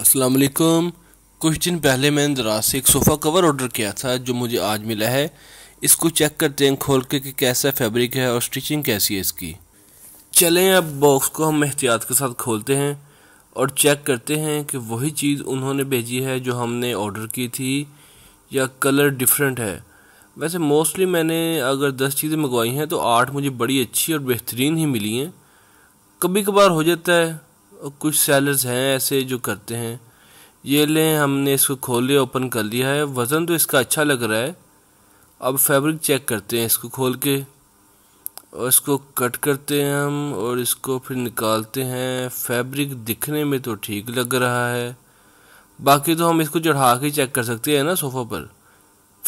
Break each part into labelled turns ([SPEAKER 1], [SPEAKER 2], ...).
[SPEAKER 1] असलकुम कुछ दिन पहले मैंने दराज से एक सोफ़ा कवर ऑर्डर किया था जो मुझे आज मिला है इसको चेक करते हैं खोल के कि कैसा फैब्रिक है और स्टिचिंग कैसी है इसकी चलें अब बॉक्स को हम एहतियात के साथ खोलते हैं और चेक करते हैं कि वही चीज़ उन्होंने भेजी है जो हमने ऑर्डर की थी या कलर डिफरेंट है वैसे मोस्टली मैंने अगर दस चीज़ें मंगवाई हैं तो आठ मुझे बड़ी अच्छी और बेहतरीन ही मिली हैं कभी कभार हो जाता है और कुछ सेलर्स हैं ऐसे जो करते हैं ये लें हमने इसको खोले ओपन कर लिया है वज़न तो इसका अच्छा लग रहा है अब फैब्रिक चेक करते हैं इसको खोल के और इसको कट करते हैं हम और इसको फिर निकालते हैं फैब्रिक दिखने में तो ठीक लग रहा है बाकी तो हम इसको चढ़ा के चेक कर सकते हैं ना सोफ़ा पर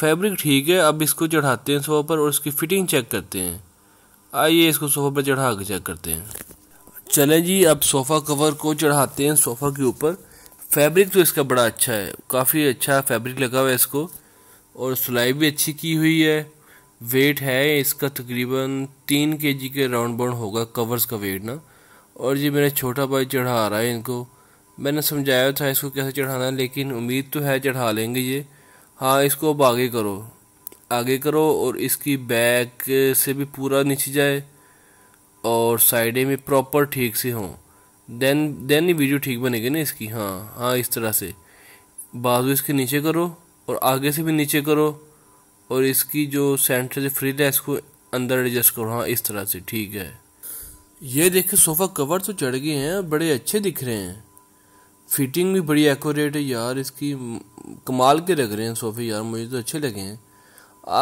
[SPEAKER 1] फैब्रिक ठीक है अब इसको चढ़ाते हैं सोफ़ा पर और इसकी फ़िटिंग चेक करते हैं आइए इसको सोफ़ा पर चढ़ा के चेक करते हैं चलें जी अब सोफ़ा कवर को चढ़ाते हैं सोफ़ा के ऊपर फैब्रिक तो इसका बड़ा अच्छा है काफ़ी अच्छा फैब्रिक लगा हुआ है इसको और सिलाई भी अच्छी की हुई है वेट है इसका तकरीबन तीन के जी के राउंड बाउंड होगा कवर्स का वेट ना और ये मेरा छोटा भाई चढ़ा रहा है इनको मैंने समझाया था इसको कैसे चढ़ाना है लेकिन उम्मीद तो है चढ़ा लेंगे ये हाँ इसको अब आगे करो आगे करो और इसकी बैक से भी पूरा नीचे जाए और साइडें भी प्रॉपर ठीक से हों देन देन ही वीडियो ठीक बनेगी ना इसकी हाँ हाँ इस तरह से बाजू इसके नीचे करो और आगे से भी नीचे करो और इसकी जो सेंटर से फ्रिज है इसको अंदर एडजस्ट करो हाँ इस तरह से ठीक है ये देखिए सोफ़ा कवर तो चढ़ गए हैं बड़े अच्छे दिख रहे हैं फिटिंग भी बड़ी एक्यूरेट है यार इसकी कमाल के लग रहे हैं सोफ़े यार मुझे तो अच्छे लगे हैं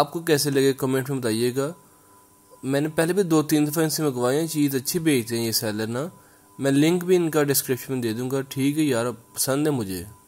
[SPEAKER 1] आपको कैसे लगे कमेंट में बताइएगा मैंने पहले भी दो तीन दफ़ा इनसे मंगवाए हैं चीज़ अच्छी भेजते हैं ये सेलर ना मैं लिंक भी इनका डिस्क्रिप्शन में दे दूँगा ठीक है यार पसंद है मुझे